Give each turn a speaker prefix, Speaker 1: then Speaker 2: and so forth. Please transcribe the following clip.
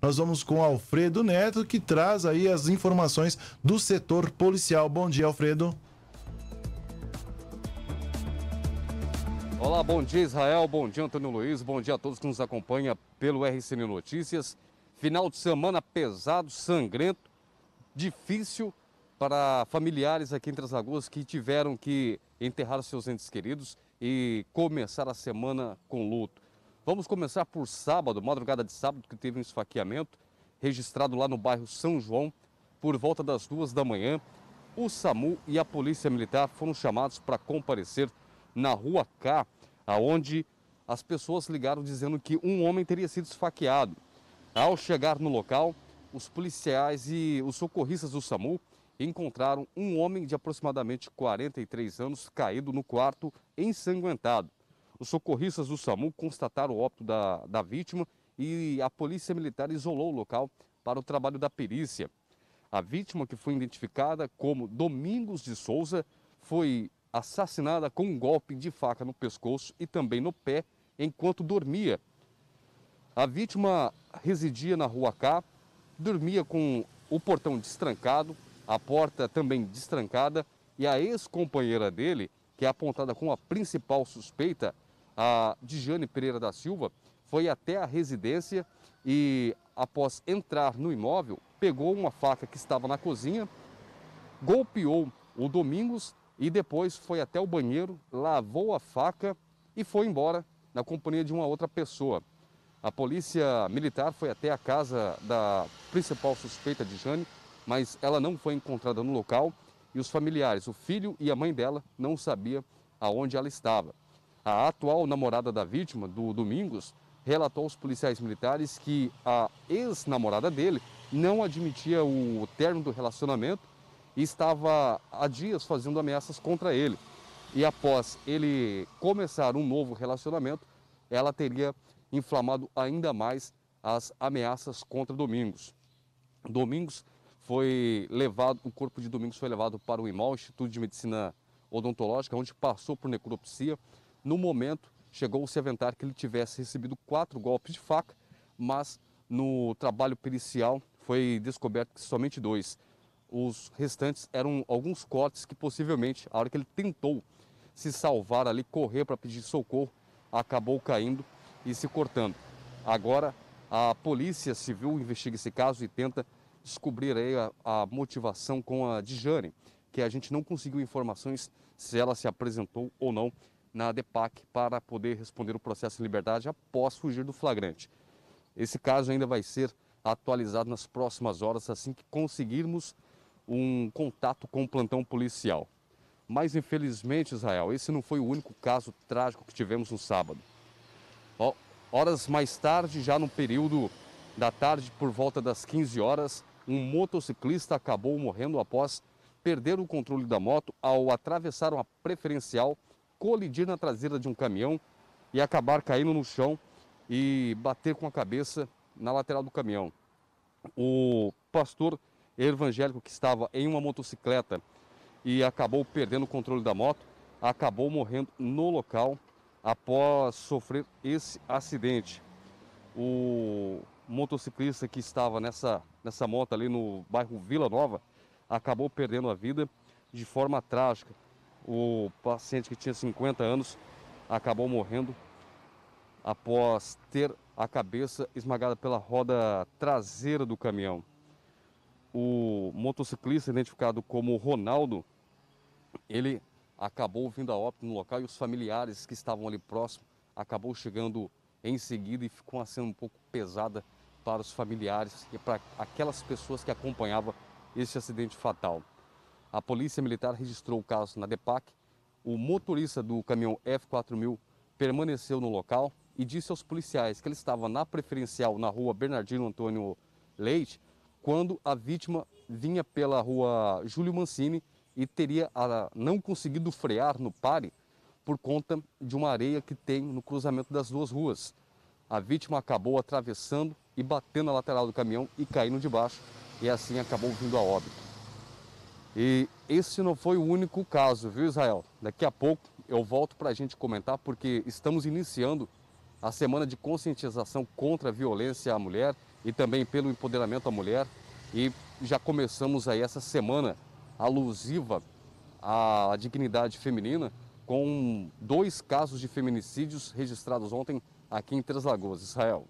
Speaker 1: Nós vamos com Alfredo Neto, que traz aí as informações do setor policial. Bom dia, Alfredo. Olá, bom dia Israel, bom dia Antônio Luiz, bom dia a todos que nos acompanham pelo RCN Notícias. Final de semana pesado, sangrento, difícil para familiares aqui em Três Lagoas que tiveram que enterrar seus entes queridos e começar a semana com luto. Vamos começar por sábado, madrugada de sábado, que teve um esfaqueamento registrado lá no bairro São João, por volta das duas da manhã. O SAMU e a Polícia Militar foram chamados para comparecer na Rua K, aonde as pessoas ligaram dizendo que um homem teria sido esfaqueado. Ao chegar no local, os policiais e os socorristas do SAMU encontraram um homem de aproximadamente 43 anos caído no quarto, ensanguentado. Os socorristas do SAMU constataram o óbito da, da vítima e a polícia militar isolou o local para o trabalho da perícia. A vítima, que foi identificada como Domingos de Souza, foi assassinada com um golpe de faca no pescoço e também no pé enquanto dormia. A vítima residia na rua K, dormia com o portão destrancado, a porta também destrancada e a ex-companheira dele, que é apontada como a principal suspeita, a Dijane Pereira da Silva foi até a residência e, após entrar no imóvel, pegou uma faca que estava na cozinha, golpeou o Domingos e depois foi até o banheiro, lavou a faca e foi embora na companhia de uma outra pessoa. A polícia militar foi até a casa da principal suspeita de Jane, mas ela não foi encontrada no local e os familiares, o filho e a mãe dela, não sabiam aonde ela estava. A atual namorada da vítima, do Domingos, relatou aos policiais militares que a ex-namorada dele não admitia o término do relacionamento e estava há dias fazendo ameaças contra ele. E após ele começar um novo relacionamento, ela teria inflamado ainda mais as ameaças contra Domingos. Domingos foi levado, o corpo de Domingos foi levado para o IMAL, Instituto de Medicina Odontológica, onde passou por necropsia no momento, chegou-se a aventar que ele tivesse recebido quatro golpes de faca, mas no trabalho pericial foi descoberto que somente dois. Os restantes eram alguns cortes que possivelmente, a hora que ele tentou se salvar ali, correr para pedir socorro, acabou caindo e se cortando. Agora, a Polícia Civil investiga esse caso e tenta descobrir aí a, a motivação com a Dijane, que a gente não conseguiu informações se ela se apresentou ou não na DEPAC para poder responder o processo em liberdade após fugir do flagrante. Esse caso ainda vai ser atualizado nas próximas horas, assim que conseguirmos um contato com o plantão policial. Mas infelizmente, Israel, esse não foi o único caso trágico que tivemos no sábado. horas mais tarde, já no período da tarde, por volta das 15 horas, um motociclista acabou morrendo após perder o controle da moto ao atravessar uma preferencial colidir na traseira de um caminhão e acabar caindo no chão e bater com a cabeça na lateral do caminhão. O pastor evangélico que estava em uma motocicleta e acabou perdendo o controle da moto, acabou morrendo no local após sofrer esse acidente. O motociclista que estava nessa, nessa moto ali no bairro Vila Nova acabou perdendo a vida de forma trágica. O paciente que tinha 50 anos acabou morrendo após ter a cabeça esmagada pela roda traseira do caminhão. O motociclista, identificado como Ronaldo, ele acabou vindo a óbito no local e os familiares que estavam ali próximo acabou chegando em seguida e ficou uma cena um pouco pesada para os familiares e para aquelas pessoas que acompanhavam este acidente fatal. A Polícia Militar registrou o caso na DEPAC. O motorista do caminhão F4000 permaneceu no local e disse aos policiais que ele estava na preferencial na rua Bernardino Antônio Leite quando a vítima vinha pela rua Júlio Mancini e teria ah, não conseguido frear no pare por conta de uma areia que tem no cruzamento das duas ruas. A vítima acabou atravessando e batendo a lateral do caminhão e caindo de baixo e assim acabou vindo a óbito. E esse não foi o único caso, viu, Israel? Daqui a pouco eu volto para a gente comentar, porque estamos iniciando a semana de conscientização contra a violência à mulher e também pelo empoderamento à mulher. E já começamos aí essa semana alusiva à dignidade feminina com dois casos de feminicídios registrados ontem aqui em Três Lagoas, Israel.